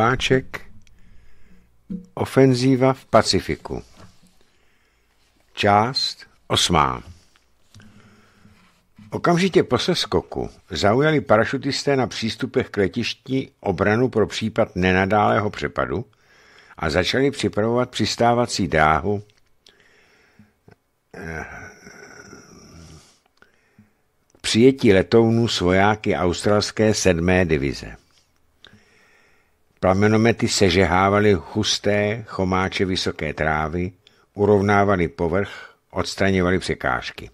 Nováček Ofenzíva v Pacifiku Část osmá Okamžitě po seskoku zaujali parašutisté na přístupech k letišti obranu pro případ nenadálého přepadu a začali připravovat přistávací dráhu eh, přijetí letounů s vojáky australské sedmé divize. Plamenomety sežehávaly husté, chomáče vysoké trávy, urovnávali povrch, odstraňovali překážky.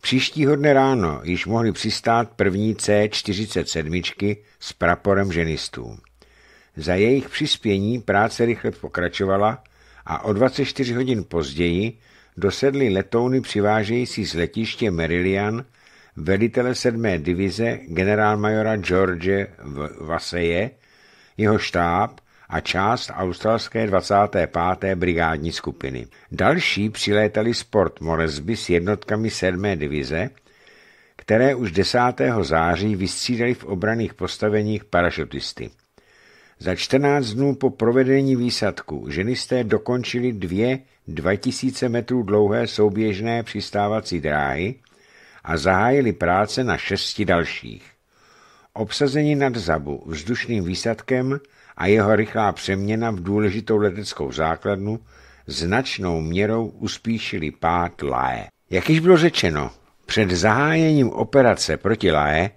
Příštího dne ráno již mohli přistát první C-47 s praporem ženistů. Za jejich přispění práce rychle pokračovala a o 24 hodin později dosedly letouny přivážející z letiště Meridian velitele 7. divize generálmajora George Vaseje jeho štáb a část australské 25. brigádní skupiny. Další přilétali z Port Moresby s jednotkami 7. divize, které už 10. září vystřídali v obraných postaveních parašutisty. Za 14 dnů po provedení výsadku ženisté dokončili dvě 2000 metrů dlouhé souběžné přistávací dráhy a zahájili práce na šesti dalších. Obsazení Zabu vzdušným výsadkem a jeho rychlá přeměna v důležitou leteckou základnu značnou měrou uspíšili pád Lae. Jak již bylo řečeno, před zahájením operace proti Lae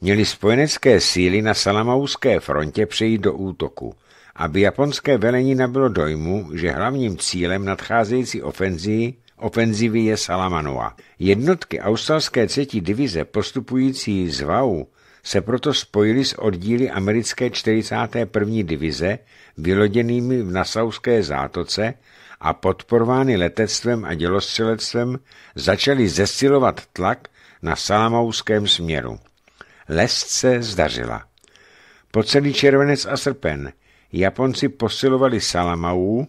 měly spojenecké síly na salamouské frontě přejít do útoku, aby japonské velení nabylo dojmu, že hlavním cílem nadcházející ofenzí ofenzivy je Salamanoa. Jednotky australské třetí divize postupující z VAU se proto spojili s oddíly americké 41. divize vyloděnými v Nasauské zátoce a podporovány letectvem a dělostřelectvem začali zesilovat tlak na salamouském směru. Lest se zdařila. Po celý červenec a srpen Japonci posilovali Salamau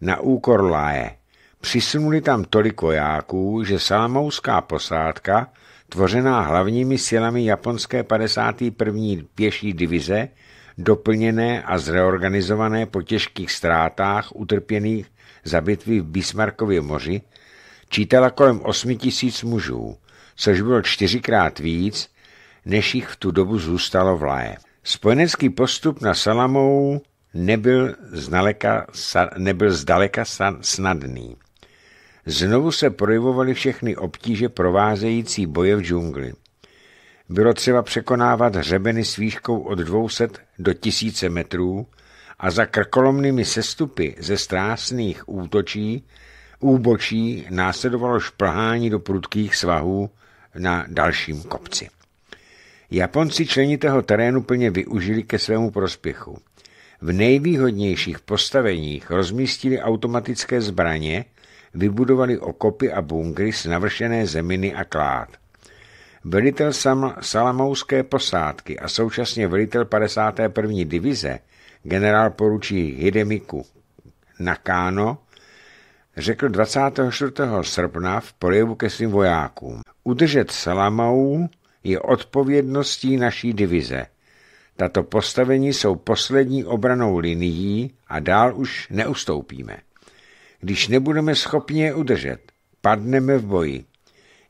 na úkor Lae. Přisunuli tam tolik vojáků, že salamouská posádka tvořená hlavními silami japonské 51. pěší divize, doplněné a zreorganizované po těžkých ztrátách utrpěných za bitvy v Bismarckově moři, čítala kolem 8 tisíc mužů, což bylo čtyřikrát víc, než jich v tu dobu zůstalo v Lae. Spojenecký postup na Salamou nebyl, znaleka, nebyl zdaleka snadný znovu se projevovaly všechny obtíže provázející boje v džungli. Bylo třeba překonávat hřebeny s výškou od 200 do 1000 metrů a za krkolomnými sestupy ze strásných útočí, úbočí následovalo šplhání do prudkých svahů na dalším kopci. Japonci členitého terénu plně využili ke svému prospěchu. V nejvýhodnějších postaveních rozmístili automatické zbraně vybudovali okopy a bunkry s navršené zeminy a klád. Velitel Sam- Salamouské posádky a současně velitel 51. divize, generál poručí Hidemiku Nakano, řekl 24. srpna v projevu ke svým vojákům. Udržet Salamou je odpovědností naší divize. Tato postavení jsou poslední obranou linií a dál už neustoupíme. Když nebudeme schopni je udržet, padneme v boji.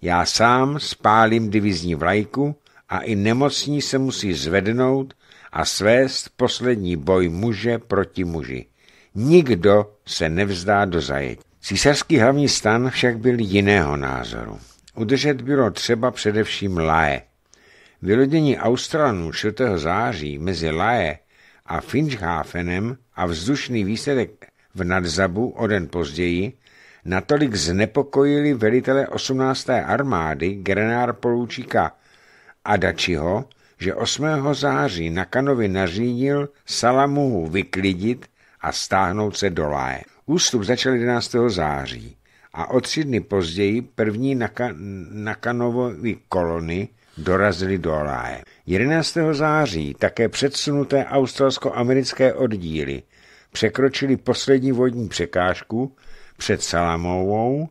Já sám spálím divizní vlajku a i nemocní se musí zvednout a svést poslední boj muže proti muži. Nikdo se nevzdá do zajetí. Císařský hlavní stan však byl jiného názoru. Udržet bylo třeba především Lae. Vylodění Australanů 4. září mezi Lae a Finchhafenem a vzdušný výsledek v Nadzabu o den později natolik znepokojili velitele 18. armády grenár poručíka Adačiho, že 8. září na Kanovi nařídil Salamuhu vyklidit a stáhnout se do Láje. Ústup začal 11. září a o tři dny později první Naka- Nakanovovy kolony dorazily do Láje. 11. září také předsunuté australsko-americké oddíly překročili poslední vodní překážku před Salamovou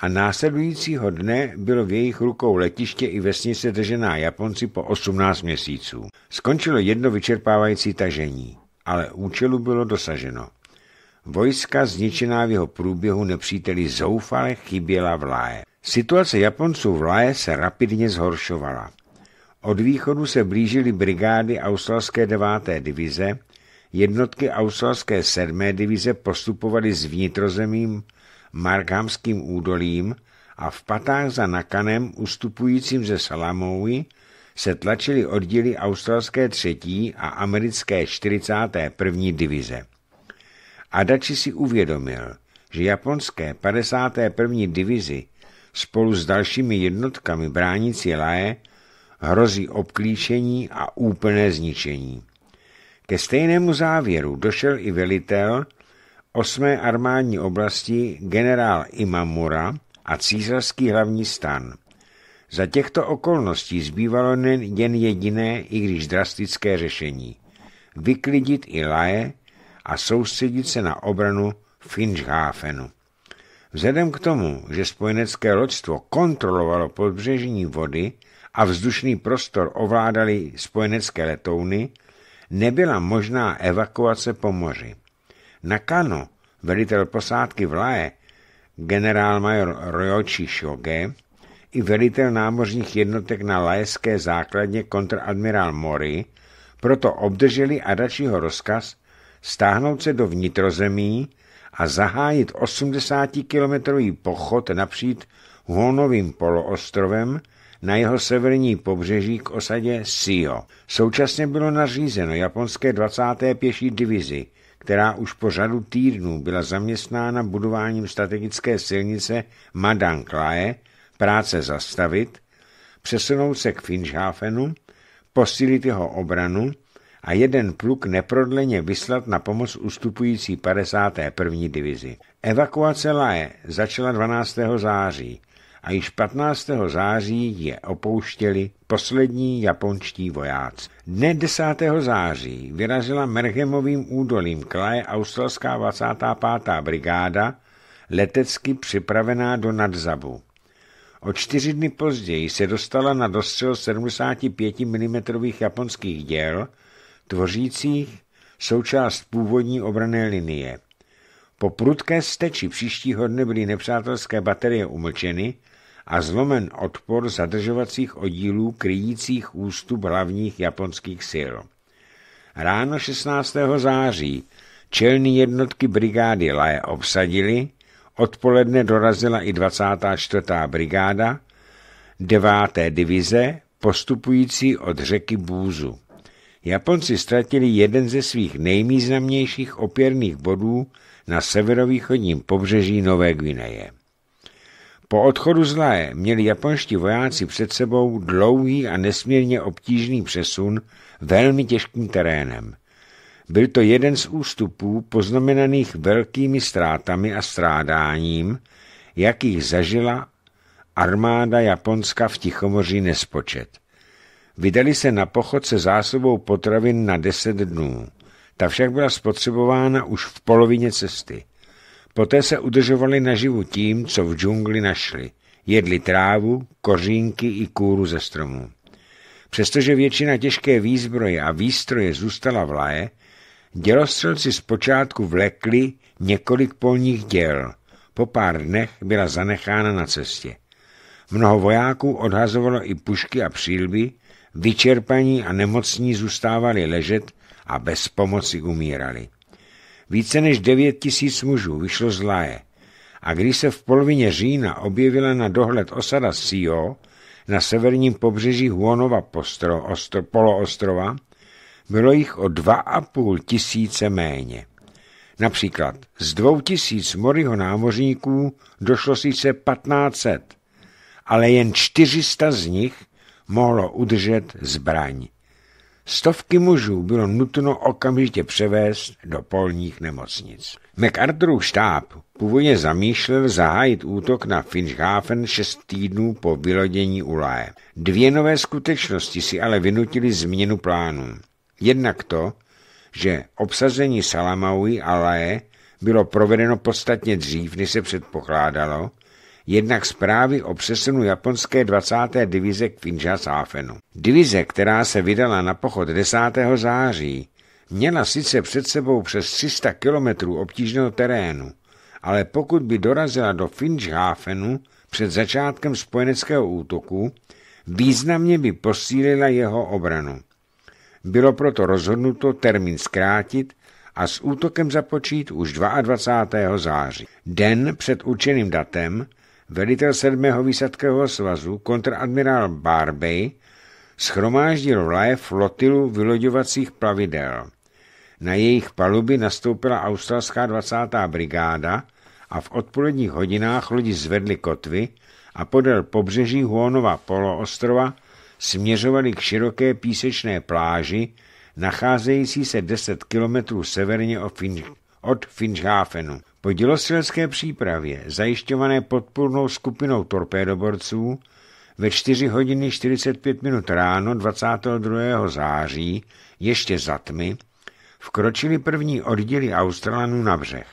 a následujícího dne bylo v jejich rukou letiště i vesnice držená Japonci po 18 měsíců. Skončilo jedno vyčerpávající tažení, ale účelu bylo dosaženo. Vojska zničená v jeho průběhu nepříteli zoufale chyběla v Láje. Situace Japonců v Láje se rapidně zhoršovala. Od východu se blížily brigády australské 9. divize, Jednotky australské sedmé divize postupovaly s vnitrozemím Markhamským údolím a v patách za Nakanem, ustupujícím ze Salamoui, se tlačily oddíly australské třetí a americké 41. divize. Adachi si uvědomil, že japonské 51. divizi spolu s dalšími jednotkami bránící Lae hrozí obklíčení a úplné zničení. Ke stejnému závěru došel i velitel osmé armádní oblasti generál Imamura a císařský hlavní stan. Za těchto okolností zbývalo jen jediné, i když drastické řešení. Vyklidit i Laje a soustředit se na obranu Finchhafenu. Vzhledem k tomu, že spojenecké loďstvo kontrolovalo podbřežní vody a vzdušný prostor ovládali spojenecké letouny, nebyla možná evakuace po moři. Kano, velitel posádky v Lae, generálmajor Ryoichi Shoge i velitel námořních jednotek na laeské základně kontradmirál Mori proto obdrželi Adačiho rozkaz stáhnout se do vnitrozemí a zahájit 80-kilometrový pochod napříč Huonovým poloostrovem, na jeho severní pobřeží k osadě Sio. Současně bylo nařízeno japonské 20. pěší divizi, která už po řadu týdnů byla zaměstnána budováním strategické silnice Madanklae, práce zastavit, přesunout se k Finchhafenu, posílit jeho obranu a jeden pluk neprodleně vyslat na pomoc ustupující 51. divizi. Evakuace Lae začala 12. září a již 15. září je opouštěli poslední japonští vojáci. Dne 10. září vyrazila Merhemovým údolím kraje australská 25. brigáda, letecky připravená do Nadzabu. O čtyři dny později se dostala na dostřel 75 mm japonských děl, tvořících součást původní obrané linie – po prudké steči příštího dne byly nepřátelské baterie umlčeny a zlomen odpor zadržovacích oddílů kryjících ústup hlavních japonských sil. Ráno 16. září čelní jednotky brigády Lae obsadili, odpoledne dorazila i 24. brigáda 9. divize postupující od řeky Bůzu. Japonci ztratili jeden ze svých nejvýznamnějších opěrných bodů na severovýchodním pobřeží Nové Gvineje. Po odchodu z Lae měli japonští vojáci před sebou dlouhý a nesmírně obtížný přesun velmi těžkým terénem. Byl to jeden z ústupů poznamenaných velkými ztrátami a strádáním, jakých zažila armáda Japonska v Tichomoří nespočet. Vydali se na pochod se zásobou potravin na deset dnů. Ta však byla spotřebována už v polovině cesty. Poté se udržovali naživu tím, co v džungli našli. Jedli trávu, kořínky i kůru ze stromů. Přestože většina těžké výzbroje a výstroje zůstala v laje, dělostřelci zpočátku vlekli několik polních děl. Po pár dnech byla zanechána na cestě. Mnoho vojáků odhazovalo i pušky a přílby, vyčerpaní a nemocní zůstávali ležet a bez pomoci umírali. Více než 9 tisíc mužů vyšlo z láje a když se v polovině října objevila na dohled osada Sio na severním pobřeží Huonova postro, ostro, poloostrova, bylo jich o 2,5 tisíce méně. Například z dvou tisíc Moriho námořníků došlo sice 1500, ale jen 400 z nich mohlo udržet zbraň. Stovky mužů bylo nutno okamžitě převést do polních nemocnic. MacArthurův štáb původně zamýšlel zahájit útok na Finchhafen šest týdnů po vylodění Ulaje. Dvě nové skutečnosti si ale vynutily změnu plánů. Jednak to, že obsazení Salamaui a Lae bylo provedeno podstatně dřív, než se předpokládalo, jednak zprávy o přesunu japonské 20. divize k Finjasáfenu. Divize, která se vydala na pochod 10. září, měla sice před sebou přes 300 kilometrů obtížného terénu, ale pokud by dorazila do Finjasáfenu před začátkem spojeneckého útoku, významně by posílila jeho obranu. Bylo proto rozhodnuto termín zkrátit a s útokem započít už 22. září, den před určeným datem, velitel 7. výsadkého svazu, kontradmirál Barbey, schromáždil v Lae flotilu vyloďovacích plavidel. Na jejich paluby nastoupila australská 20. brigáda a v odpoledních hodinách lodi zvedly kotvy a podél pobřeží Huonova poloostrova směřovali k široké písečné pláži, nacházející se 10 kilometrů severně od Finchhafenu. Po dělostřelecké přípravě, zajišťované podpůrnou skupinou torpédoborců, ve 4 hodiny 45 minut ráno 22. září, ještě za tmy, vkročili první oddíly Australanů na břeh.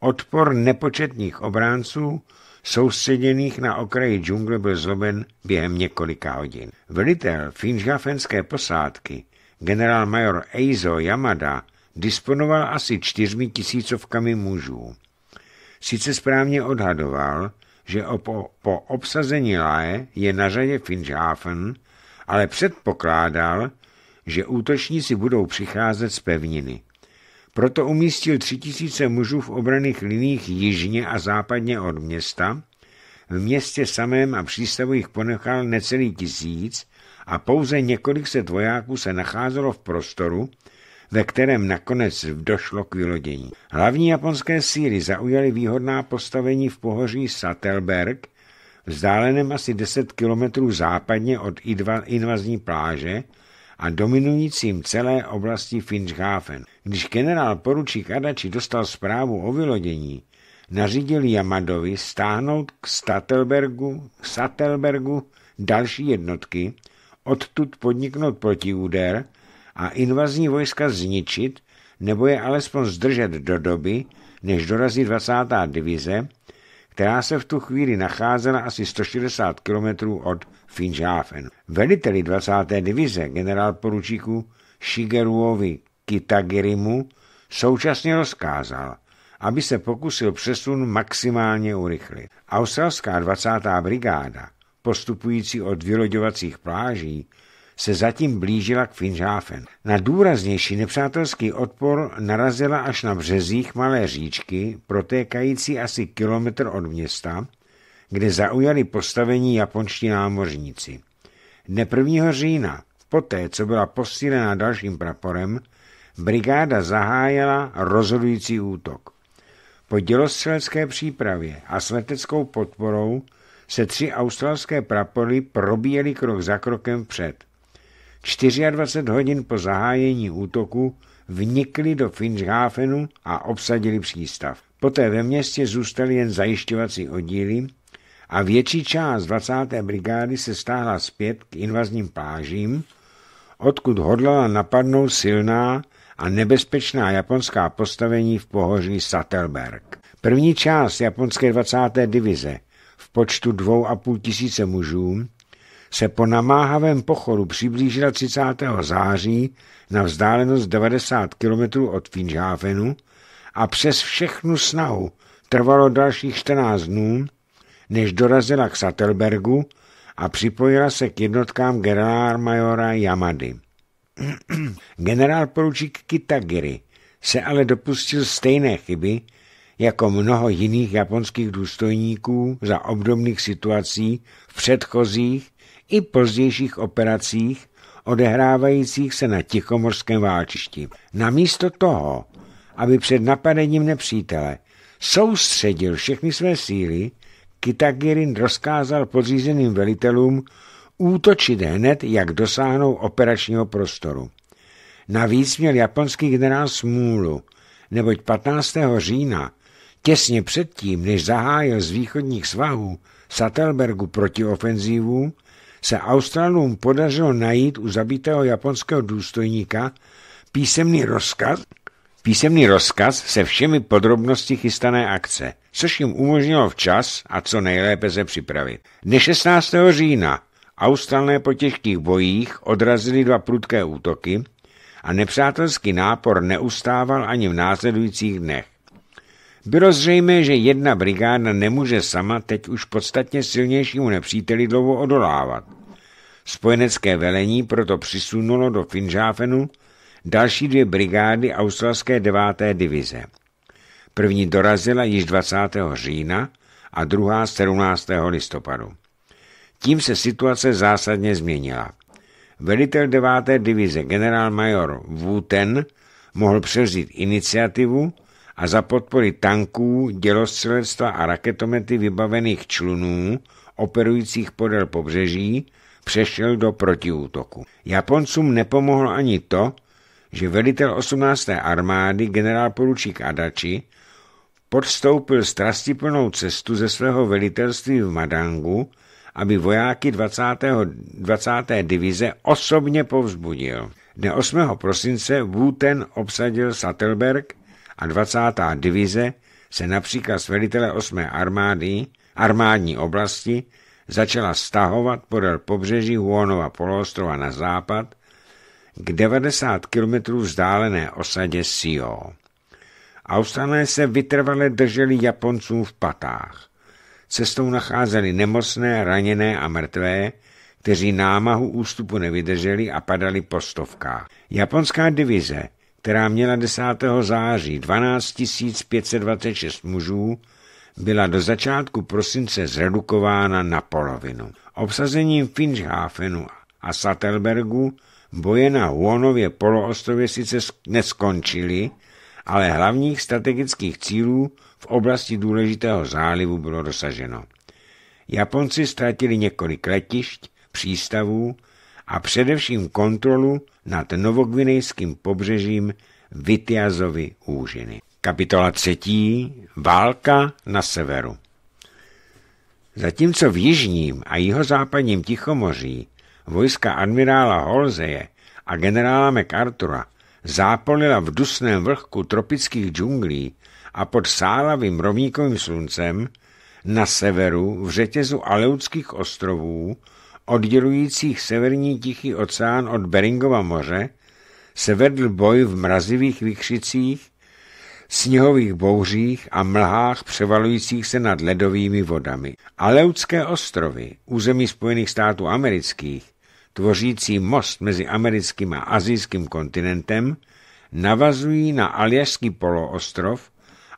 Odpor nepočetných obránců soustředěných na okraji džungle byl zloben během několika hodin. Velitel finžgafenské posádky, generál major Eizo Yamada, disponoval asi čtyřmi tisícovkami mužů. Sice správně odhadoval, že po, po obsazení Lae je na řadě Finchhafen, ale předpokládal, že útočníci budou přicházet z pevniny. Proto umístil tři tisíce mužů v obraných liních jižně a západně od města, v městě samém a přístavu jich ponechal necelý tisíc a pouze několik set vojáků se nacházelo v prostoru, ve kterém nakonec došlo k vylodění. Hlavní japonské síly zaujaly výhodná postavení v pohoří Satelberg, vzdáleném asi 10 kilometrů západně od invazní pláže a dominujícím celé oblasti Finchhafen. Když generál poručík Adači dostal zprávu o vylodění, nařídil Yamadovi stáhnout k Statelbergu, Satelbergu další jednotky, odtud podniknout protiúder a invazní vojska zničit nebo je alespoň zdržet do doby, než dorazí 20. divize, která se v tu chvíli nacházela asi 160 km od Finžáfen. Veliteli 20. divize generál poručíku Shigeruovi Kitagirimu současně rozkázal, aby se pokusil přesun maximálně urychlit. Australská 20. brigáda, postupující od vyloďovacích pláží, se zatím blížila k Finžáfen. Na důraznější nepřátelský odpor narazila až na březích malé říčky, protékající asi kilometr od města, kde zaujali postavení japonští námořníci. Dne 1. října, poté co byla posílena dalším praporem, brigáda zahájila rozhodující útok. Po dělostřelecké přípravě a s leteckou podporou se tři australské prapory probíjely krok za krokem před. 24 hodin po zahájení útoku vnikli do Finchhafenu a obsadili přístav. Poté ve městě zůstaly jen zajišťovací oddíly a větší část 20. brigády se stáhla zpět k invazním plážím, odkud hodlala napadnout silná a nebezpečná japonská postavení v pohoří Satelberg. První část japonské 20. divize v počtu 2,5 tisíce mužů se po namáhavém pochodu přiblížila 30. září na vzdálenost 90 km od Finchhafenu a přes všechnu snahu trvalo dalších 14 dnů, než dorazila k Satelbergu a připojila se k jednotkám generálmajora Yamady. Generál poručík Kitagiri se ale dopustil stejné chyby jako mnoho jiných japonských důstojníků za obdobných situací v předchozích i pozdějších operacích odehrávajících se na Tichomorském válčišti. Namísto toho, aby před napadením nepřítele soustředil všechny své síly, Kitagirin rozkázal podřízeným velitelům útočit hned, jak dosáhnou operačního prostoru. Navíc měl japonský generál smůlu, neboť 15. října, těsně předtím, než zahájil z východních svahů Satelbergu protiofenzívu, se Australům podařilo najít u zabitého japonského důstojníka písemný rozkaz, písemný rozkaz se všemi podrobnosti chystané akce, což jim umožnilo včas a co nejlépe se připravit. Dne 16. října Australné po těžkých bojích odrazili dva prudké útoky a nepřátelský nápor neustával ani v následujících dnech. Bylo zřejmé, že jedna brigáda nemůže sama teď už podstatně silnějšímu nepříteli dlouho odolávat. Spojenecké velení proto přisunulo do Finžáfenu další dvě brigády australské 9. divize. První dorazila již 20. října a druhá 17. listopadu. Tím se situace zásadně změnila. Velitel 9. divize generál major Wooten mohl převzít iniciativu a za podpory tanků, dělostřelectva a raketomety vybavených člunů operujících podél pobřeží přešel do protiútoku. Japoncům nepomohlo ani to, že velitel 18. armády generál poručík Adači podstoupil strastiplnou cestu ze svého velitelství v Madangu, aby vojáky 20. 20. divize osobně povzbudil. Dne 8. prosince Wooten obsadil Sattelberg a 20. divize se například z velitele 8. armády armádní oblasti začala stahovat podél pobřeží Huonova poloostrova na západ k 90 km vzdálené osadě Sio. Australé se vytrvale drželi Japoncům v patách. Cestou nacházeli nemocné, raněné a mrtvé, kteří námahu ústupu nevydrželi a padali po stovkách. Japonská divize která měla 10. září 12 526 mužů, byla do začátku prosince zredukována na polovinu. Obsazením Finchhafenu a Satelbergu boje na Huonově poloostrově sice neskončily, ale hlavních strategických cílů v oblasti důležitého zálivu bylo dosaženo. Japonci ztratili několik letišť, přístavů a především kontrolu nad novogvinejským pobřežím Vityazovy úžiny. Kapitola třetí. Válka na severu. Zatímco v jižním a jihozápadním Tichomoří vojska admirála Holzeje a generála MacArthura zápolila v dusném vrchku tropických džunglí a pod sálavým rovníkovým sluncem, na severu v řetězu Aleutských ostrovů oddělujících severní Tichý oceán od Beringova moře se vedl boj v mrazivých výkřicích, sněhových bouřích a mlhách převalujících se nad ledovými vodami. Aleutské ostrovy, území Spojených států amerických, tvořící most mezi americkým a azijským kontinentem, navazují na Aljašský poloostrov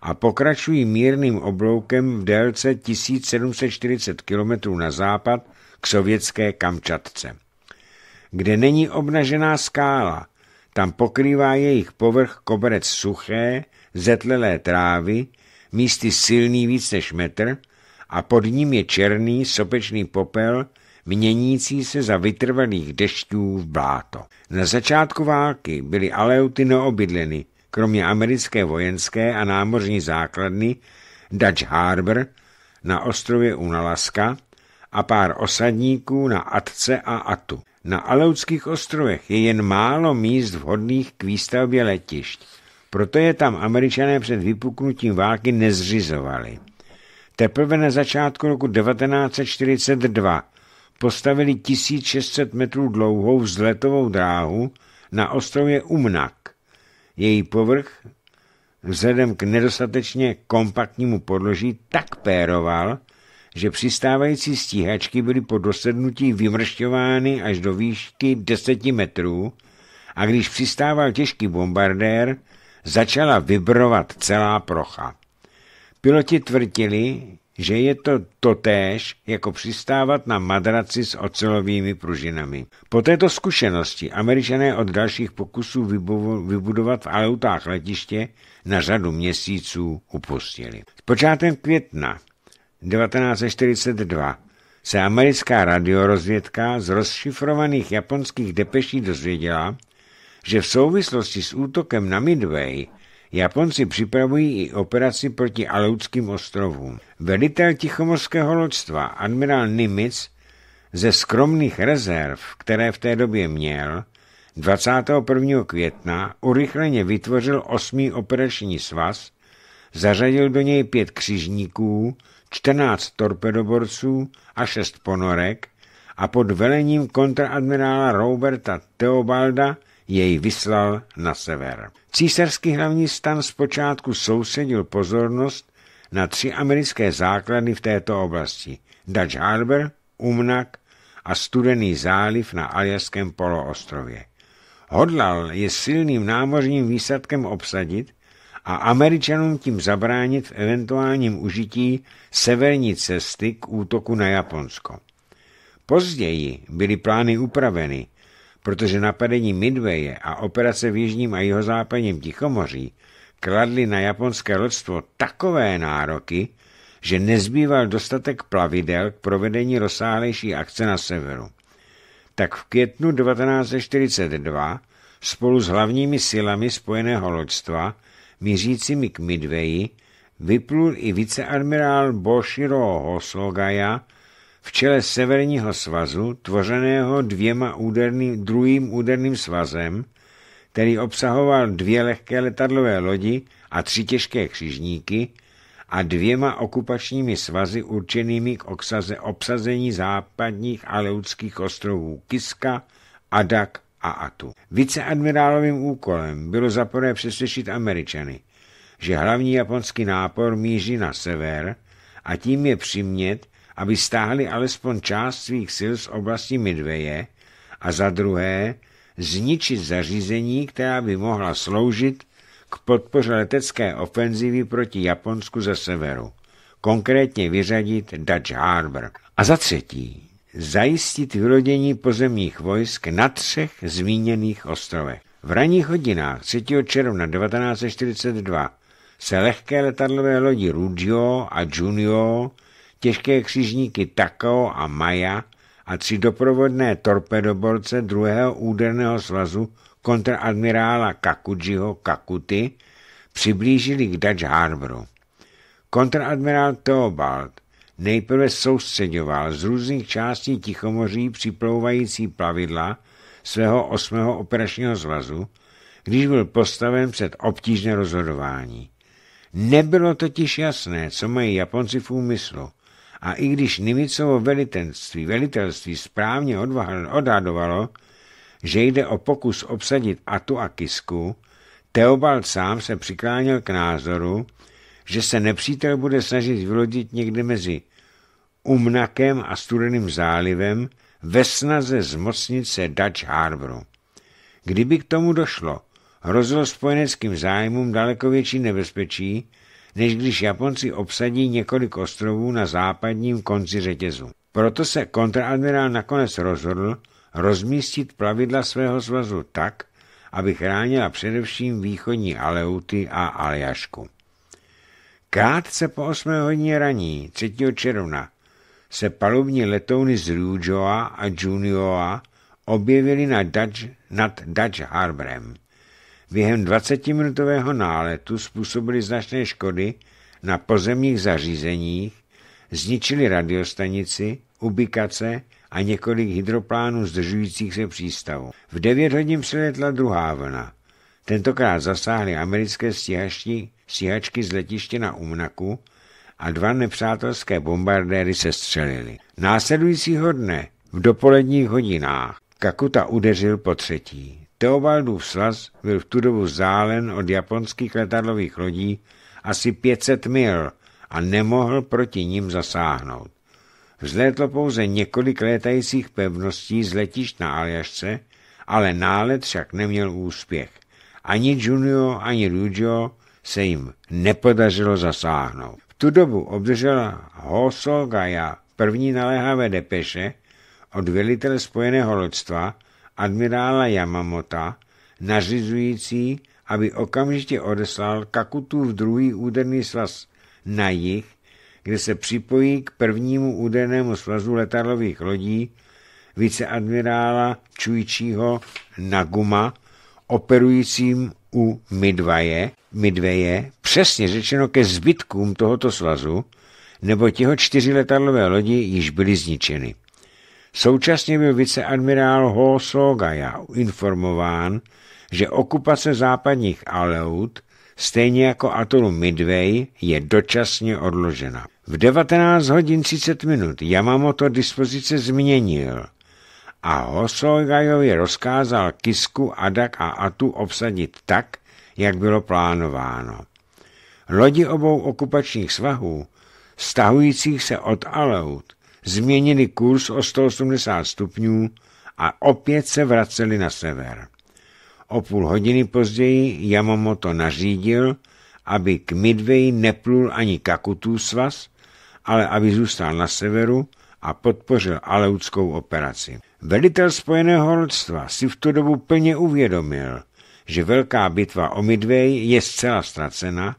a pokračují mírným obloukem v délce 1740 km na západ k sovětské Kamčatce. Kde není obnažená skála, tam pokrývá jejich povrch koberec suché, zetlelé trávy, místy silný víc než metr a pod ním je černý sopečný popel, měnící se za vytrvaných dešťů v bláto. Na začátku války byly Aleuty neobydleny, kromě americké vojenské a námořní základny Dutch Harbor na ostrově Unalaska, a pár osadníků na Atce a Atu. Na Aleutských ostrovech je jen málo míst vhodných k výstavbě letišť, proto je tam američané před vypuknutím války nezřizovali. Teprve na začátku roku 1942 postavili 1600 metrů dlouhou vzletovou dráhu na ostrově Umnak. Její povrch vzhledem k nedostatečně kompaktnímu podloží tak péroval, že přistávající stíhačky byly po dosednutí vymršťovány až do výšky 10 metrů a když přistával těžký bombardér, začala vibrovat celá procha. Piloti tvrdili, že je to totéž, jako přistávat na madraci s ocelovými pružinami. Po této zkušenosti američané od dalších pokusů vybudovat v autách letiště na řadu měsíců upustili. Počátkem května 1942 se americká radiorozvědka z rozšifrovaných japonských depeší dozvěděla, že v souvislosti s útokem na Midway Japonci připravují i operaci proti Aleutským ostrovům. Velitel Tichomorského loďstva, admirál Nimitz, ze skromných rezerv, které v té době měl, 21. května urychleně vytvořil osmý operační svaz, zařadil do něj pět křižníků 14 torpedoborců a 6 ponorek a pod velením kontraadmirála Roberta Teobalda jej vyslal na sever. Císařský hlavní stan zpočátku sousedil pozornost na tři americké základny v této oblasti Dutch Harbor, Umnak a studený záliv na Aljaském poloostrově. Hodlal je silným námořním výsadkem obsadit a Američanům tím zabránit v eventuálním užití severní cesty k útoku na Japonsko. Později byly plány upraveny, protože napadení Midwaye a operace v jižním a jihozápadním Tichomoří kladly na japonské lodstvo takové nároky, že nezbýval dostatek plavidel k provedení rozsáhlejší akce na severu. Tak v květnu 1942 spolu s hlavními silami spojeného loďstva mířícími k Midveji vyplul i viceadmirál Boshiro Hosogaya v čele Severního svazu, tvořeného dvěma úderný, druhým úderným svazem, který obsahoval dvě lehké letadlové lodi a tři těžké křižníky a dvěma okupačními svazy určenými k obsaze, obsazení západních aleutských ostrovů Kiska, Adak a Viceadmirálovým úkolem bylo zaprvé přesvědčit Američany, že hlavní japonský nápor míří na sever a tím je přimět, aby stáhli alespoň část svých sil z oblasti Midveje a za druhé zničit zařízení, která by mohla sloužit k podpoře letecké ofenzivy proti Japonsku ze severu, konkrétně vyřadit Dutch Harbor. A za třetí, zajistit vylodění pozemních vojsk na třech zmíněných ostrovech. V ranních hodinách 3. června 1942 se lehké letadlové lodi Rugio a Junio, těžké křižníky Takao a Maja a tři doprovodné torpedoborce druhého úderného svazu kontradmirála Kakujiho Kakuty přiblížili k Dutch Harboru. Kontradmirál Theobald Nejprve soustředoval z různých částí Tichomoří připlouvající plavidla svého osmého operačního zvazu, když byl postaven před obtížné rozhodování. Nebylo totiž jasné, co mají Japonci v úmyslu. A i když Nimicovo velitelství, velitelství správně odhadovalo, že jde o pokus obsadit Atu a Kisku, Teobald sám se přikláněl k názoru, že se nepřítel bude snažit vylodit někde mezi Umnakem a studeným zálivem ve snaze zmocnit se Dutch Harboru. Kdyby k tomu došlo, hrozilo spojeneckým zájmům daleko větší nebezpečí, než když Japonci obsadí několik ostrovů na západním konci řetězu. Proto se kontraadmirál nakonec rozhodl rozmístit plavidla svého svazu tak, aby chránila především východní Aleuty a Aljašku. Krátce po 8 hodině raní 3. června se palubní letouny z Rujoa a Junioa objevily na Dutch, nad Dutch Harborem. Během 20-minutového náletu způsobili značné škody na pozemních zařízeních, zničili radiostanici, ubikace a několik hydroplánů zdržujících se přístavu. V 9 hodin přiletla druhá vlna. Tentokrát zasáhly americké stíhačky, stíhačky z letiště na Umnaku, a dva nepřátelské bombardéry se střelili. Následujícího dne, v dopoledních hodinách, Kakuta udeřil po třetí. Teobaldův slaz byl v tu dobu zálen od japonských letadlových lodí asi 500 mil a nemohl proti ním zasáhnout. Vzlétlo pouze několik létajících pevností z letišť na Aljašce, ale nálet však neměl úspěch. Ani Junio, ani Rujo se jim nepodařilo zasáhnout tu dobu obdržela Hoso Gaja první naléhavé depeše od velitele spojeného loďstva admirála Yamamoto, nařizující, aby okamžitě odeslal Kakutův druhý úderný svaz na jih, kde se připojí k prvnímu údernému svazu letadlových lodí viceadmirála Čujčího Naguma, operujícím u Midvaje, Midveje, přesně řečeno ke zbytkům tohoto svazu, nebo těho čtyři letadlové lodi již byly zničeny. Současně byl viceadmirál Ho Sogaja informován, že okupace západních Aleut, stejně jako atolu Midway, je dočasně odložena. V 19 hodin 30 minut Yamamoto dispozice změnil a Hosogajovi rozkázal Kisku, Adak a Atu obsadit tak, jak bylo plánováno. Lodi obou okupačních svahů, stahujících se od Aleut, změnili kurz o 180 stupňů a opět se vraceli na sever. O půl hodiny později Yamamoto nařídil, aby k Midway neplul ani Kakutů svaz, ale aby zůstal na severu a podpořil aleutskou operaci. Velitel spojeného rodstva si v tu dobu plně uvědomil, že velká bitva o Midway je zcela ztracena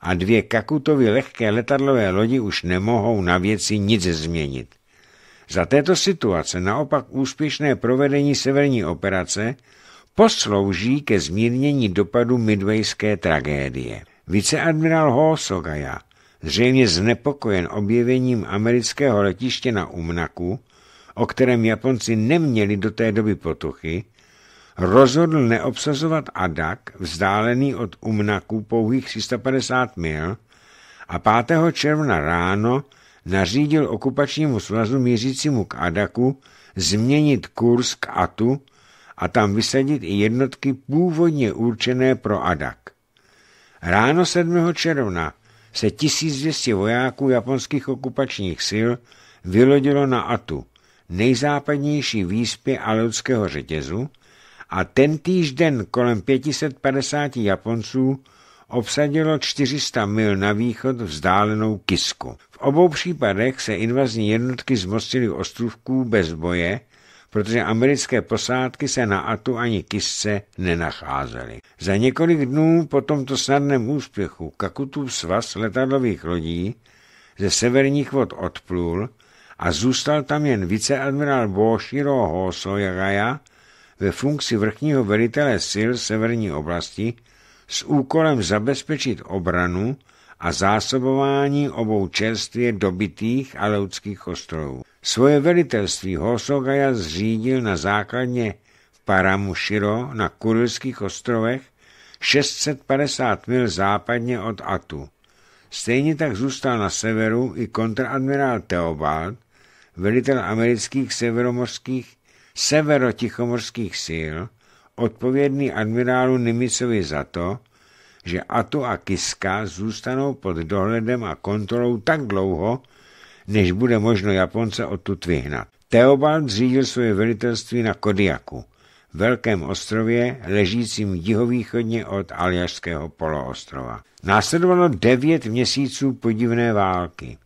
a dvě Kakutovy lehké letadlové lodi už nemohou na věci nic změnit. Za této situace naopak úspěšné provedení severní operace poslouží ke zmírnění dopadu midwayské tragédie. Viceadmirál Hosogaja, zřejmě znepokojen objevením amerického letiště na Umnaku, o kterém Japonci neměli do té doby potuchy, rozhodl neobsazovat Adak, vzdálený od Umnaku pouhých 350 mil, a 5. června ráno nařídil okupačnímu svazu mířícímu k Adaku změnit kurz k Atu a tam vysadit i jednotky původně určené pro Adak. Ráno 7. června se 1200 vojáků japonských okupačních sil vylodilo na Atu, nejzápadnější výspě Aleutského řetězu, a tentýž den kolem 550 Japonců obsadilo 400 mil na východ vzdálenou Kisku. V obou případech se invazní jednotky zmocnily ostrovků bez boje, protože americké posádky se na Atu ani Kisce nenacházely. Za několik dnů po tomto snadném úspěchu Kakutův svaz letadlových lodí ze severních vod odplul a zůstal tam jen viceadmirál Boshiro Hosoyagaya, ve funkci vrchního velitele sil severní oblasti s úkolem zabezpečit obranu a zásobování obou čerstvě dobitých aleutských ostrovů. Svoje velitelství Hosogaja zřídil na základně v Paramuširo na Kurilských ostrovech 650 mil západně od Atu. Stejně tak zůstal na severu i kontradmirál Theobald, velitel amerických severomorských severotichomorských sil, odpovědný admirálu Nimicovi za to, že Atu a Kiska zůstanou pod dohledem a kontrolou tak dlouho, než bude možno Japonce odtud vyhnat. Teobald řídil svoje velitelství na Kodiaku, velkém ostrově ležícím jihovýchodně od Aljašského poloostrova. Následovalo devět měsíců podivné války,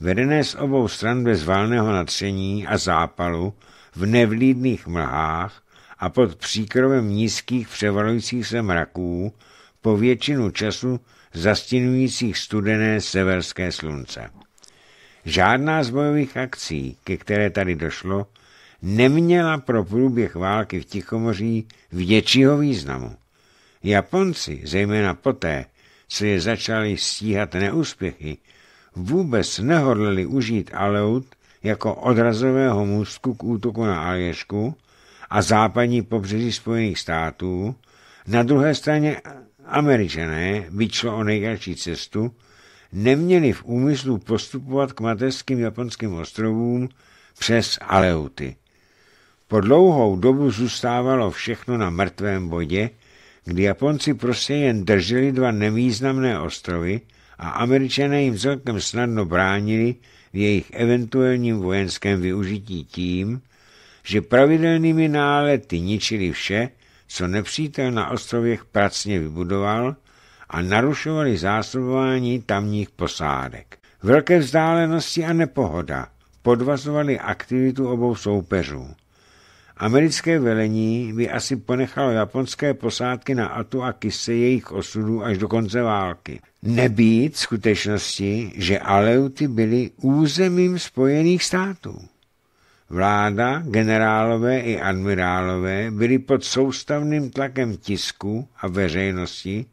vedené z obou stran bez válného natření a zápalu, v nevlídných mlhách a pod příkrovem nízkých převalujících se mraků, po většinu času zastinujících studené severské slunce. Žádná z bojových akcí, ke které tady došlo, neměla pro průběh války v Tichomoří většího významu. Japonci, zejména poté, co je začali stíhat neúspěchy, vůbec nehodlili užít Aleut jako odrazového můstku k útoku na Alješku a západní pobřeží Spojených států, na druhé straně američané, šlo o nejkratší cestu, neměli v úmyslu postupovat k mateřským japonským ostrovům přes Aleuty. Po dlouhou dobu zůstávalo všechno na mrtvém bodě, kdy Japonci prostě jen drželi dva nevýznamné ostrovy a američané jim celkem snadno bránili v jejich eventuálním vojenském využití tím, že pravidelnými nálety ničili vše, co nepřítel na ostrovech pracně vybudoval a narušovali zásobování tamních posádek. Velké vzdálenosti a nepohoda podvazovaly aktivitu obou soupeřů. Americké velení by asi ponechalo japonské posádky na Atu a Kise jejich osudů až do konce války. Nebýt skutečnosti, že Aleuty byly územím Spojených států. Vláda, generálové i admirálové byli pod soustavným tlakem tisku a veřejnosti,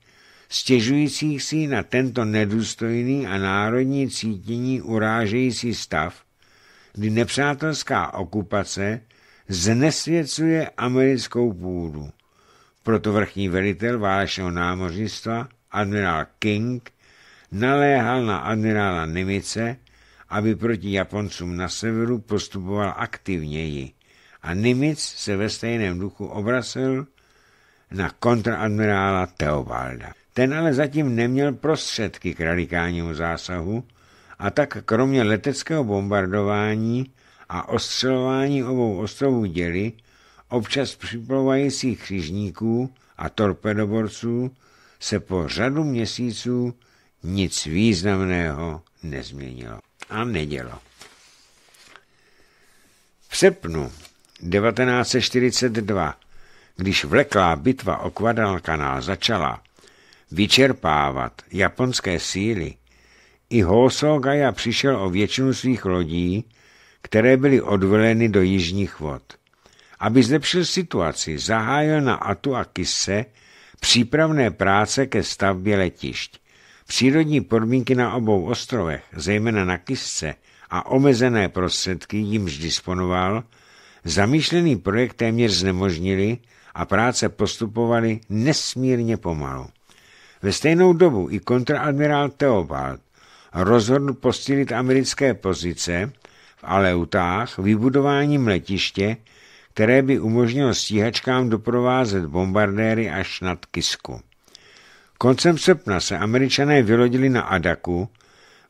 stěžujících si na tento nedůstojný a národní cítění urážející stav, kdy nepřátelská okupace znesvěcuje americkou půdu. Proto vrchní velitel válečného námořnictva, admirál King, naléhal na admirála Nimice, aby proti Japoncům na severu postupoval aktivněji. A Nimic se ve stejném duchu obrasil na kontraadmirála Teobalda. Ten ale zatím neměl prostředky k radikálnímu zásahu a tak kromě leteckého bombardování a ostřelování obou ostrovů děli, občas připlovajících křižníků a torpedoborců, se po řadu měsíců nic významného nezměnilo a nedělo. V srpnu 1942, když vleklá bitva o kvadalkanál začala vyčerpávat japonské síly, i Hosogaja přišel o většinu svých lodí které byly odvoleny do jižních vod. Aby zlepšil situaci, zahájil na Atu a Kise přípravné práce ke stavbě letišť. Přírodní podmínky na obou ostrovech, zejména na Kisce, a omezené prostředky, jimž disponoval, zamýšlený projekt téměř znemožnili a práce postupovaly nesmírně pomalu. Ve stejnou dobu i kontraadmirál Theobald rozhodl postilit americké pozice Aleutách vybudováním letiště, které by umožnilo stíhačkám doprovázet bombardéry až nad Kisku. Koncem srpna se američané vylodili na Adaku,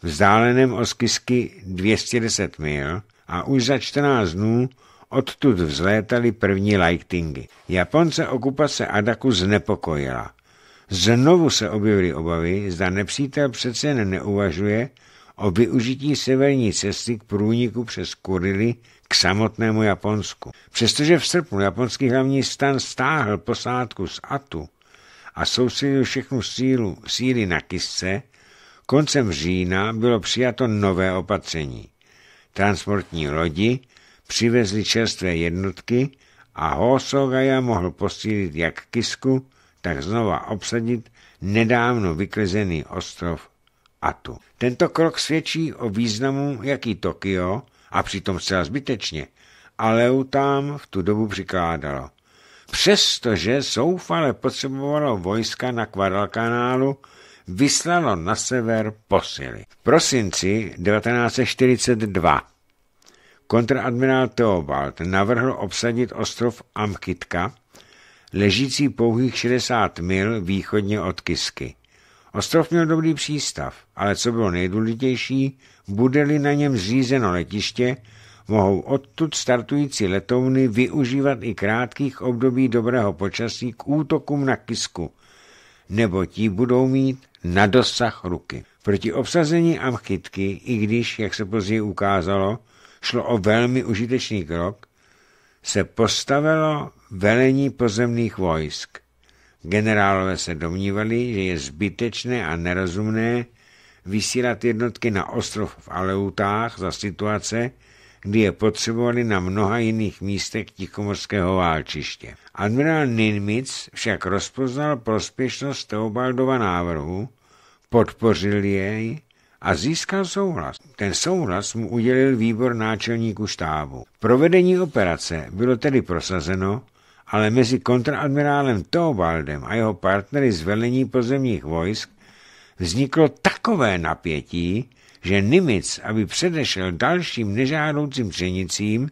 vzdáleném od Kisky 210 mil, a už za 14 dnů odtud vzlétali první lightingy. Japonce okupace Adaku znepokojila. Znovu se objevily obavy, zda nepřítel přece jen neuvažuje o využití severní cesty k průniku přes Kurily k samotnému Japonsku. Přestože v srpnu japonský hlavní stan stáhl posádku z Atu a soustředil všechnu sílu, síly na Kisce, koncem října bylo přijato nové opatření. Transportní lodi přivezli čerstvé jednotky a Hosogaya mohl posílit jak Kisku, tak znova obsadit nedávno vyklizený ostrov atu. Tento krok svědčí o významu, jaký Tokio, a přitom zcela zbytečně, tam v tu dobu přikládalo. Přestože soufale potřebovalo vojska na Guadalcanálu, vyslalo na sever posily. V prosinci 1942 kontradmirál Theobald navrhl obsadit ostrov Amkitka, ležící pouhých 60 mil východně od Kisky. Ostrov měl dobrý přístav, ale co bylo nejdůležitější, bude-li na něm zřízeno letiště, mohou odtud startující letouny využívat i krátkých období dobrého počasí k útokům na kisku, nebo ti budou mít na dosah ruky. Proti obsazení amchytky, i když, jak se později ukázalo, šlo o velmi užitečný krok, se postavilo velení pozemních vojsk. Generálové se domnívali, že je zbytečné a nerozumné vysílat jednotky na ostrov v Aleutách za situace, kdy je potřebovali na mnoha jiných místech Tichomorského válčiště. Admirál Ninmic však rozpoznal prospěšnost Teobaldova návrhu, podpořil jej a získal souhlas. Ten souhlas mu udělil výbor náčelníku štábu. Provedení operace bylo tedy prosazeno ale mezi kontraadmirálem Tobaldem a jeho partnery z velení pozemních vojsk vzniklo takové napětí, že Nimitz, aby předešel dalším nežádoucím třenicím,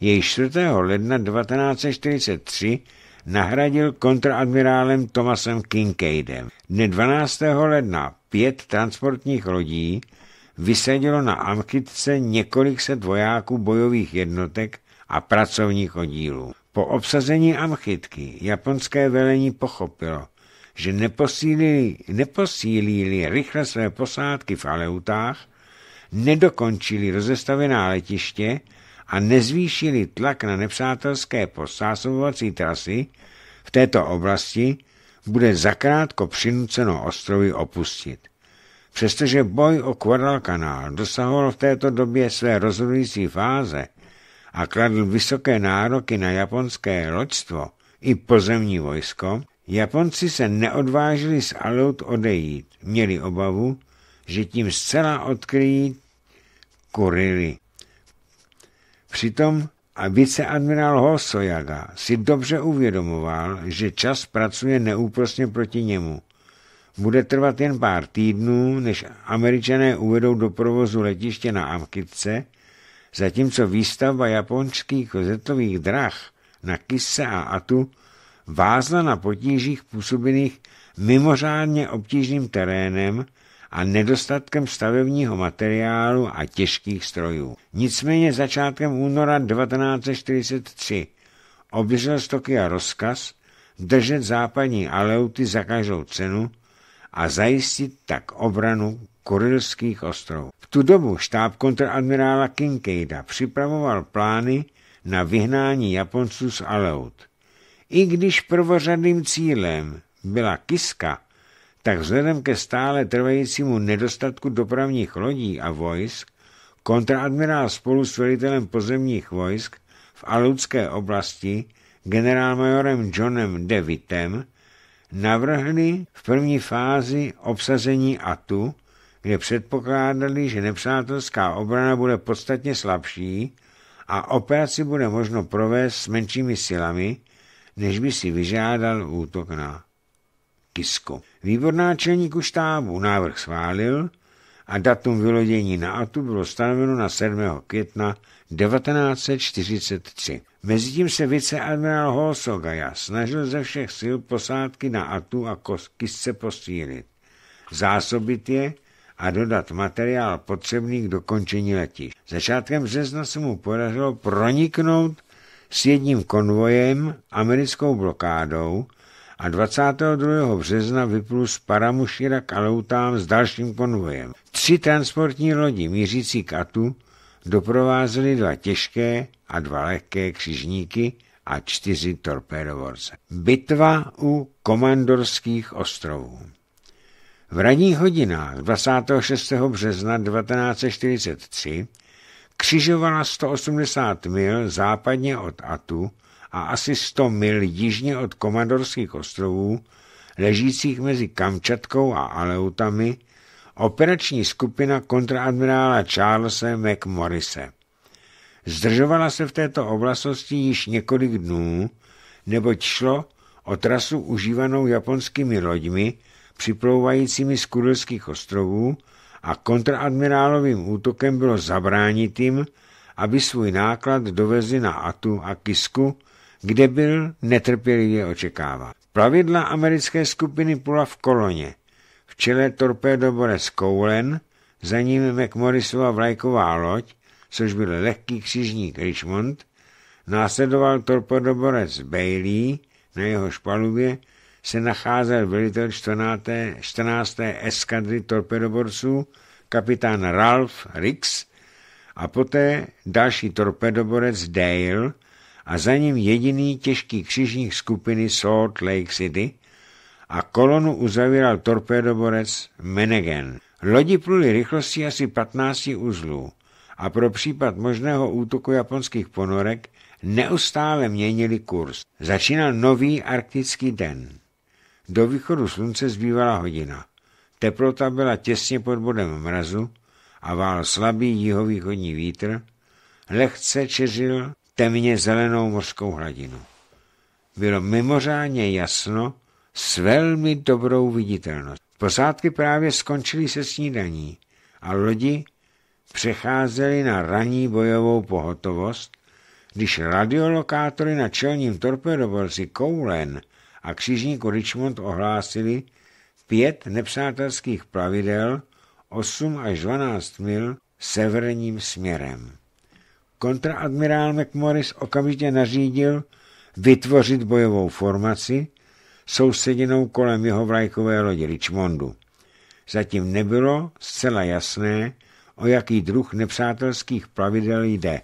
jej 4. ledna 1943 nahradil kontraadmirálem Thomasem Kincaidem. Dne 12. ledna pět transportních lodí vysadilo na Amchitce několik set vojáků bojových jednotek a pracovních oddílů. Po obsazení Amchitky japonské velení pochopilo, že neposílili, neposílili rychle své posádky v Aleutách, nedokončili rozestavená letiště a nezvýšili tlak na nepřátelské zásobovací trasy v této oblasti, bude zakrátko přinuceno ostrovy opustit. Přestože boj o Kvadalkanál dosahoval v této době své rozhodující fáze, a kladl vysoké nároky na japonské loďstvo i pozemní vojsko, Japonci se neodvážili z Aleut odejít, měli obavu, že tím zcela odkryjí Kurily. Přitom a viceadmirál Hosojaga si dobře uvědomoval, že čas pracuje neúprostně proti němu. Bude trvat jen pár týdnů, než američané uvedou do provozu letiště na Amkitce – zatímco výstavba japonských kozetových drah na Kise a Atu vázla na potížích působených mimořádně obtížným terénem a nedostatkem stavebního materiálu a těžkých strojů. Nicméně začátkem února 1943 obdržel z Tokia rozkaz držet západní Aleuty za každou cenu a zajistit tak obranu Kurilských ostrovů. V tu dobu štáb kontradmirála Kinkejda připravoval plány na vyhnání Japonců z Aleut. I když prvořadným cílem byla Kiska, tak vzhledem ke stále trvajícímu nedostatku dopravních lodí a vojsk, kontraadmirál spolu s velitelem pozemních vojsk v Aludské oblasti generálmajorem Johnem Devitem navrhli v první fázi obsazení Atu kde předpokládali, že nepřátelská obrana bude podstatně slabší a operaci bude možno provést s menšími silami, než by si vyžádal útok na Kisko. Výborná náčelníku štábu návrh schválil a datum vylodění na Atu bylo stanoveno na 7. května 1943. Mezitím se viceadmirál Holsogaja snažil ze všech sil posádky na Atu a Kisce posílit, zásobit je a dodat materiál potřebný k dokončení letiště. Začátkem března se mu podařilo proniknout s jedním konvojem americkou blokádou a 22. března vyplul z Paramušira k Aloutám s dalším konvojem. Tři transportní lodi mířící k Atu doprovázely dva těžké a dva lehké křižníky a čtyři torpédovorce. Bitva u komandorských ostrovů. V ranních hodinách 26. března 1943 křižovala 180 mil západně od Atu a asi 100 mil jižně od Komandorských ostrovů, ležících mezi Kamčatkou a Aleutami, operační skupina kontraadmirála Charlesa McMorrise. Zdržovala se v této oblasti již několik dnů, neboť šlo o trasu užívanou japonskými loďmi připlouvajícími z Kurilských ostrovů a kontradmirálovým útokem bylo zabránit jim, aby svůj náklad dovezli na Atu a Kisku, kde byl netrpělivě očekáván. Plavidla americké skupiny Pula v koloně, v čele torpédoborec Koulen, za ním McMorrisova vlajková loď, což byl lehký křižník Richmond, následoval torpedoborec Bailey, na jeho špalubě se nacházel velitel 14. 14. eskadry torpedoborců kapitán Ralph Rix a poté další torpedoborec Dale a za ním jediný těžký křižník skupiny Salt Lake City a kolonu uzavíral torpedoborec Menegen. Lodi pluli rychlostí asi 15 uzlů a pro případ možného útoku japonských ponorek neustále měnili kurz. Začínal nový arktický den. Do východu slunce zbývala hodina. Teplota byla těsně pod bodem mrazu a vál slabý jihovýchodní vítr, lehce čeřil temně zelenou mořskou hladinu. Bylo mimořádně jasno s velmi dobrou viditelností. Posádky právě skončily se snídaní a lodi přecházely na ranní bojovou pohotovost, když radiolokátory na čelním torpedoborci Koulen a křižník Richmond ohlásili pět nepřátelských plavidel 8 až 12 mil severním směrem. Kontraadmirál McMorris okamžitě nařídil vytvořit bojovou formaci souseděnou kolem jeho vlajkové lodi Richmondu. Zatím nebylo zcela jasné, o jaký druh nepřátelských plavidel jde.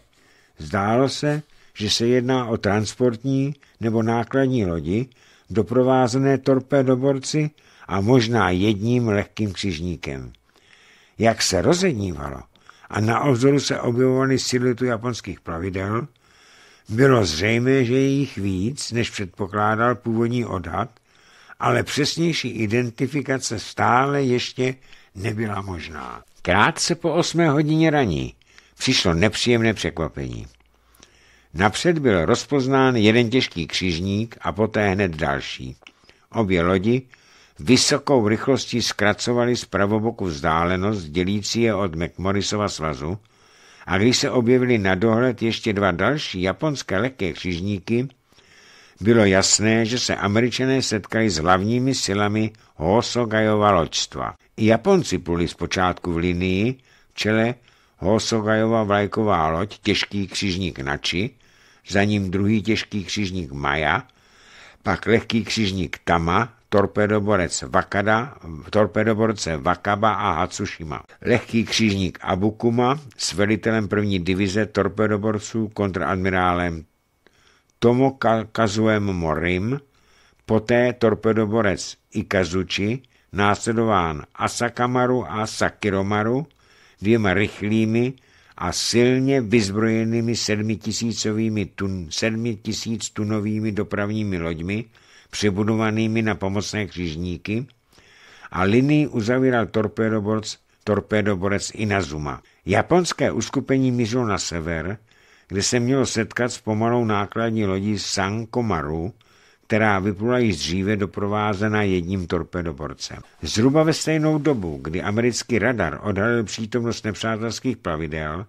Zdálo se, že se jedná o transportní nebo nákladní lodi, doprovázené torpédoborci a možná jedním lehkým křižníkem. Jak se rozednívalo a na obzoru se objevovaly siluetu japonských plavidel, bylo zřejmé, že je jich víc, než předpokládal původní odhad, ale přesnější identifikace stále ještě nebyla možná. Krátce po 8 hodině raní přišlo nepříjemné překvapení. Napřed byl rozpoznán jeden těžký křižník a poté hned další. Obě lodi vysokou rychlostí zkracovaly z pravoboku vzdálenost dělící je od McMorrisova svazu a když se objevily na dohled ještě dva další japonské lehké křižníky, bylo jasné, že se američané setkali s hlavními silami Hosogajova loďstva. I Japonci pluli zpočátku v linii v čele Hosogajova vlajková loď, těžký křižník Nači, za ním druhý těžký křižník Maja, pak lehký křižník Tama, torpedoborec Vakada, torpedoborce Vakaba a Hatsushima. Lehký křižník Abukuma s velitelem první divize torpedoborců kontradmirálem Tomo Kazuem Morim, poté torpedoborec Ikazuchi, následován Asakamaru a Sakiromaru, dvěma rychlými a silně vyzbrojenými sedmitisícovými tun, tunovými dopravními loďmi, přebudovanými na pomocné křižníky, a linii uzavíral torpédoborec, torpédoborec Inazuma. Japonské uskupení mířilo na sever, kde se mělo setkat s pomalou nákladní lodí Sankomaru, která vyplula již dříve doprovázena jedním torpedoborcem. Zhruba ve stejnou dobu, kdy americký radar odhalil přítomnost nepřátelských plavidel,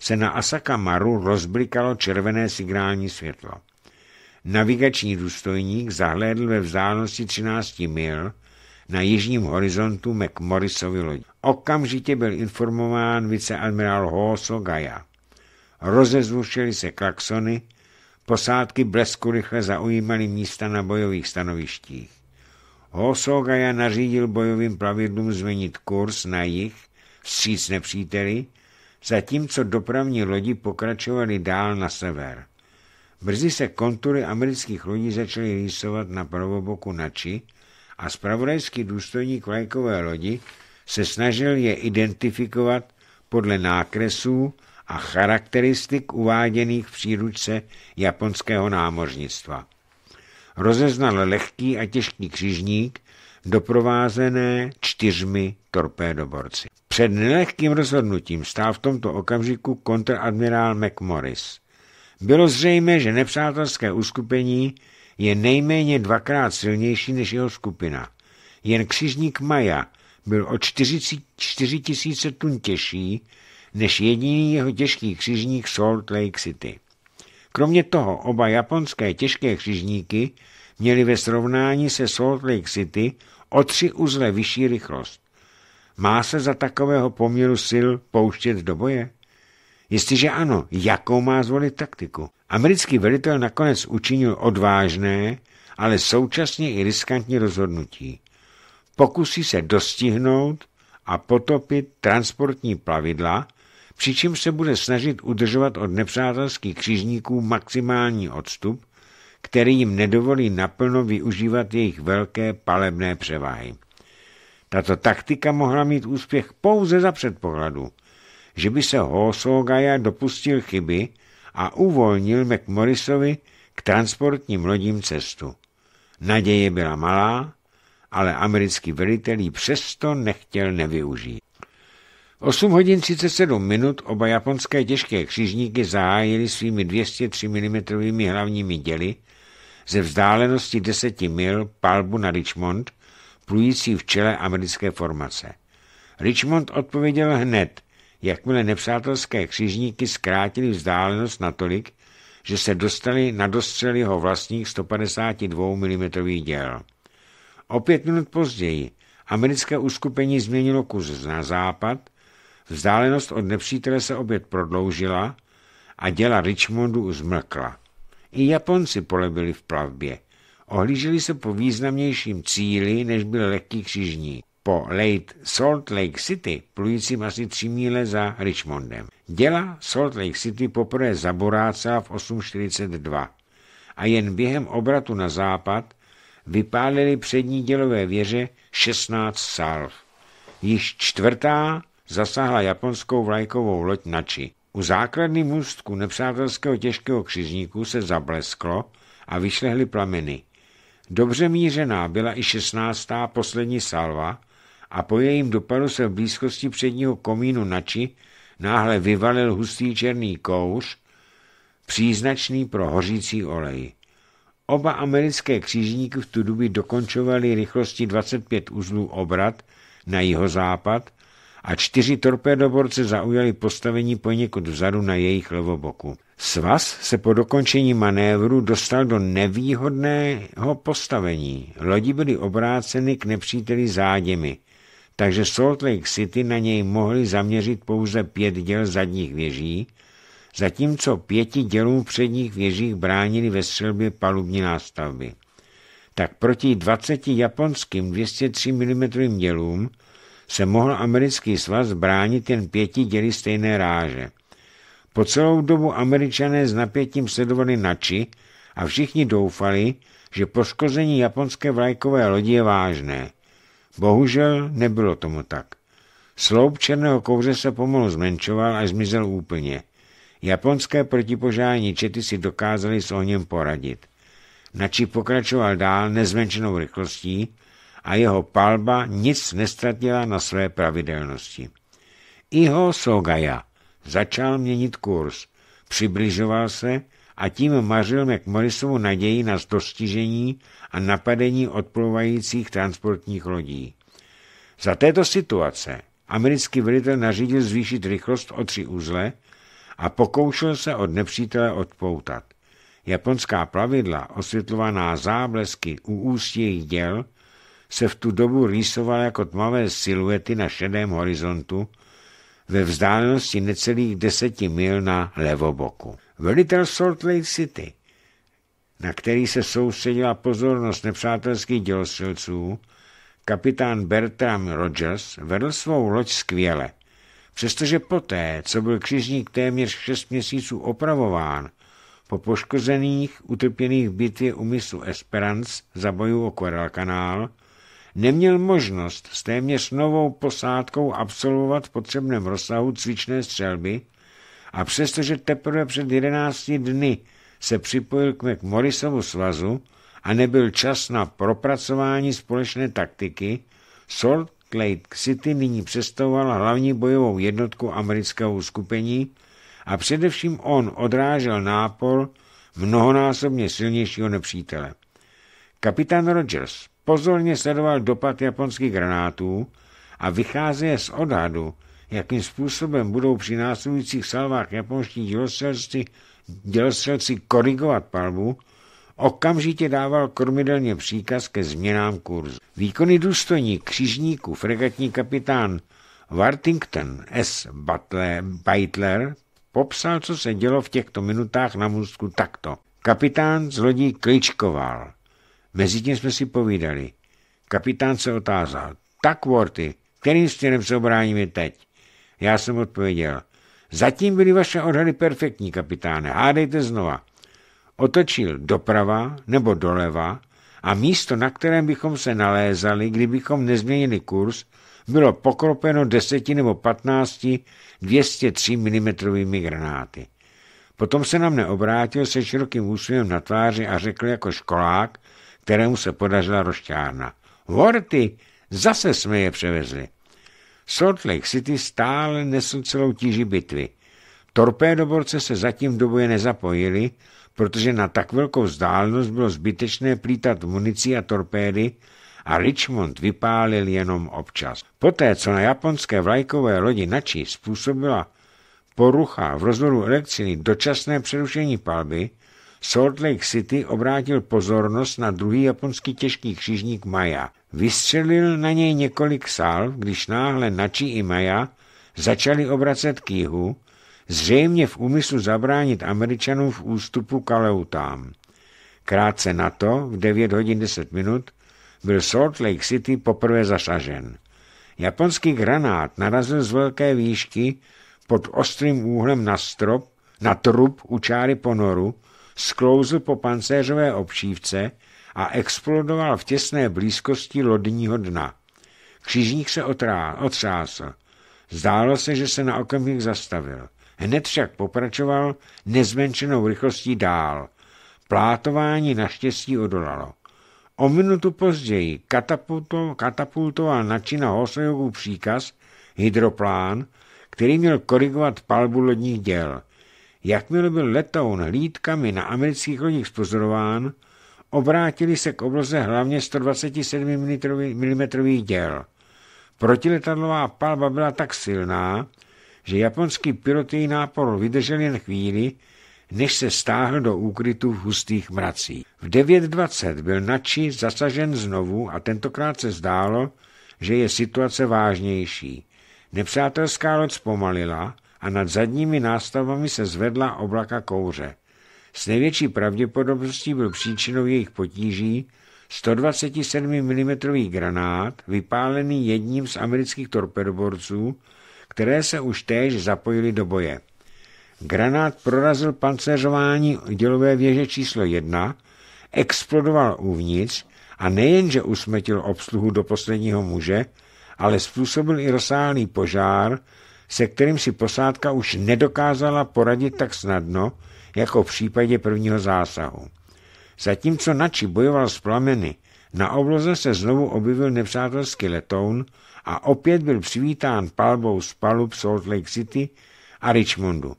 se na Asaka Maru rozblikalo červené signální světlo. Navigační důstojník zahlédl ve vzdálenosti 13 mil na jižním horizontu McMorrisovi lodi. Okamžitě byl informován viceadmirál Hoso Gaja. Rozezvušili se klaxony, Posádky blesku rychle zaujímaly místa na bojových stanovištích. Hosogaja nařídil bojovým plavidlům změnit kurz na jich, vstříc nepříteli, zatímco dopravní lodi pokračovaly dál na sever. Brzy se kontury amerických lodí začaly rýsovat na pravoboku Nači a spravodajský důstojník vlajkové lodi se snažil je identifikovat podle nákresů a charakteristik uváděných v příručce japonského námořnictva. Rozeznal lehký a těžký křižník, doprovázené čtyřmi torpédoborci. Před nelehkým rozhodnutím stál v tomto okamžiku kontradmirál McMorris. Bylo zřejmé, že nepřátelské uskupení je nejméně dvakrát silnější než jeho skupina. Jen křižník Maja byl o 44 000 tun těžší než jediný jeho těžký křižník Salt Lake City. Kromě toho oba japonské těžké křižníky měly ve srovnání se Salt Lake City o tři uzle vyšší rychlost. Má se za takového poměru sil pouštět do boje? Jestliže ano, jakou má zvolit taktiku? Americký velitel nakonec učinil odvážné, ale současně i riskantní rozhodnutí. Pokusí se dostihnout a potopit transportní plavidla, přičemž se bude snažit udržovat od nepřátelských křižníků maximální odstup, který jim nedovolí naplno využívat jejich velké palebné převahy. Tato taktika mohla mít úspěch pouze za předpokladu, že by se Hosogaja dopustil chyby a uvolnil McMorrisovi k transportním lodím cestu. Naděje byla malá, ale americký velitel ji přesto nechtěl nevyužít. 8 hodin 37 minut oba japonské těžké křižníky zahájili svými 203 mm hlavními děly ze vzdálenosti 10 mil palbu na Richmond, plující v čele americké formace. Richmond odpověděl hned, jakmile nepřátelské křižníky zkrátili vzdálenost natolik, že se dostali na dostřel jeho vlastních 152 mm děl. O pět minut později americké uskupení změnilo kurz na západ Vzdálenost od nepřítele se opět prodloužila a děla Richmondu zmlkla. I Japonci polebili v plavbě. Ohlíželi se po významnějším cíli, než byl lehký křižník po Late Salt Lake City, plujícím asi tři míle za Richmondem. Děla Salt Lake City poprvé zaborácá v 8.42 a jen během obratu na západ vypálili přední dělové věže 16 salv. Již čtvrtá zasáhla japonskou vlajkovou loď Nači. U základny můstku nepřátelského těžkého křižníku se zablesklo a vyšlehly plameny. Dobře mířená byla i šestnáctá poslední salva a po jejím dopadu se v blízkosti předního komínu Nači náhle vyvalil hustý černý kouř, příznačný pro hořící olej. Oba americké křižníky v tu dobu dokončovaly rychlosti 25 uzlů obrat na jihozápad a čtyři torpédoborce zaujali postavení poněkud vzadu na jejich levoboku. Svaz se po dokončení manévru dostal do nevýhodného postavení. Lodi byly obráceny k nepříteli záděmi, takže Salt Lake City na něj mohli zaměřit pouze pět děl zadních věží, zatímco pěti dělům předních věžích bránili ve střelbě palubní nástavby. Tak proti 20 japonským 203 mm dělům se mohl americký svaz bránit jen pěti děli stejné ráže. Po celou dobu američané s napětím sledovali Nači a všichni doufali, že poškození japonské vlajkové lodi je vážné. Bohužel nebylo tomu tak. Sloup černého kouře se pomalu zmenšoval a zmizel úplně. Japonské protipožární čety si dokázali s ohněm poradit. Nači pokračoval dál nezmenšenou rychlostí a jeho palba nic nestratila na své pravidelnosti. Iho Sogaja začal měnit kurz, přibližoval se a tím mařil McMorrisovu naději na dostižení a napadení odplouvajících transportních lodí. Za této situace americký velitel nařídil zvýšit rychlost o tři úzle a pokoušel se od nepřítele odpoutat. Japonská plavidla, osvětlovaná záblesky u ústí děl, se v tu dobu rýsoval jako tmavé siluety na šedém horizontu ve vzdálenosti necelých deseti mil na levoboku. Velitel Salt Lake City, na který se soustředila pozornost nepřátelských dělostřelců, kapitán Bertram Rogers vedl svou loď skvěle. Přestože poté, co byl křižník téměř šest měsíců opravován, po poškozených, utrpěných bitvě u mysu Esperance za bojů o Quarrel kanál, neměl možnost s téměř novou posádkou absolvovat v potřebném rozsahu cvičné střelby a přestože teprve před 11 dny se připojil k McMorrisovu svazu a nebyl čas na propracování společné taktiky, Salt Lake City nyní představoval hlavní bojovou jednotku amerického uskupení a především on odrážel nápor mnohonásobně silnějšího nepřítele. Kapitán Rogers pozorně sledoval dopad japonských granátů a vycházeje z odhadu, jakým způsobem budou při následujících salvách japonští dělostřelci, dělostřelci korigovat palbu, okamžitě dával kormidelně příkaz ke změnám kurzu. Výkony důstojník křižníků fregatní kapitán Wartington S. Beitler popsal, co se dělo v těchto minutách na můstku takto. Kapitán z lodí kličkoval. Mezitím jsme si povídali. Kapitán se otázal. Tak, Worty, kterým směrem se obráníme teď? Já jsem odpověděl. Zatím byly vaše odhady perfektní, kapitáne. Hádejte znova. Otočil doprava nebo doleva a místo, na kterém bychom se nalézali, kdybychom nezměnili kurz, bylo pokropeno 10 nebo 15 203 mm granáty. Potom se na mne obrátil se širokým úsměvem na tváři a řekl jako školák, kterému se podařila rošťárna. Vorty, zase jsme je převezli. Salt Lake City stále nesl celou tíži bitvy. Torpédoborce se zatím do boje nezapojili, protože na tak velkou vzdálenost bylo zbytečné plítat munici a torpédy a Richmond vypálil jenom občas. Poté, co na japonské vlajkové lodi Nači způsobila porucha v rozvodu elektřiny dočasné přerušení palby, Salt Lake City obrátil pozornost na druhý japonský těžký křižník Maja. Vystřelil na něj několik sál, když náhle Nači i Maja začali obracet k jihu, zřejmě v úmyslu zabránit Američanům v ústupu Kaleutám. Krátce na to, v 9 hodin 10 minut, byl Salt Lake City poprvé zasažen. Japonský granát narazil z velké výšky pod ostrým úhlem na strop, na trup u čáry ponoru, sklouzl po pancéřové obšívce a explodoval v těsné blízkosti lodního dna. Křižník se otrá, otřásl. Zdálo se, že se na okamžik zastavil. Hned však pokračoval nezmenšenou rychlostí dál. Plátování naštěstí odolalo. O minutu později katapulto, katapultoval načina Hosojovů příkaz, hydroplán, který měl korigovat palbu lodních děl. Jakmile byl letoun hlídkami na amerických lodích spozorován, obrátili se k obloze hlavně 127 mm děl. Protiletadlová palba byla tak silná, že japonský pilot její nápor vydržel jen chvíli, než se stáhl do úkrytu v hustých mracích. V 9.20 byl Nači zasažen znovu a tentokrát se zdálo, že je situace vážnější. Nepřátelská loď zpomalila a nad zadními nástavami se zvedla oblaka kouře. S největší pravděpodobností byl příčinou jejich potíží 127 mm granát, vypálený jedním z amerických torpedoborců, které se už též zapojili do boje. Granát prorazil pancéřování dělové věže číslo 1, explodoval uvnitř a nejenže usmetil obsluhu do posledního muže, ale způsobil i rozsáhlý požár, se kterým si posádka už nedokázala poradit tak snadno, jako v případě prvního zásahu. Zatímco Nači bojoval s plameny, na obloze se znovu objevil nepřátelský letoun a opět byl přivítán palbou z palub Salt Lake City a Richmondu.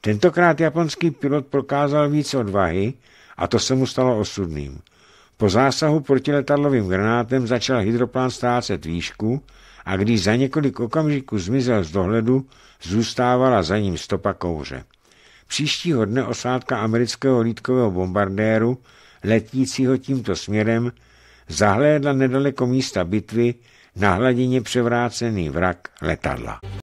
Tentokrát japonský pilot prokázal více odvahy a to se mu stalo osudným. Po zásahu protiletadlovým granátem začal hydroplán ztrácet výšku a když za několik okamžiků zmizel z dohledu, zůstávala za ním stopa kouře. Příštího dne osádka amerického lítkového bombardéru, letícího tímto směrem, zahlédla nedaleko místa bitvy na hladině převrácený vrak letadla.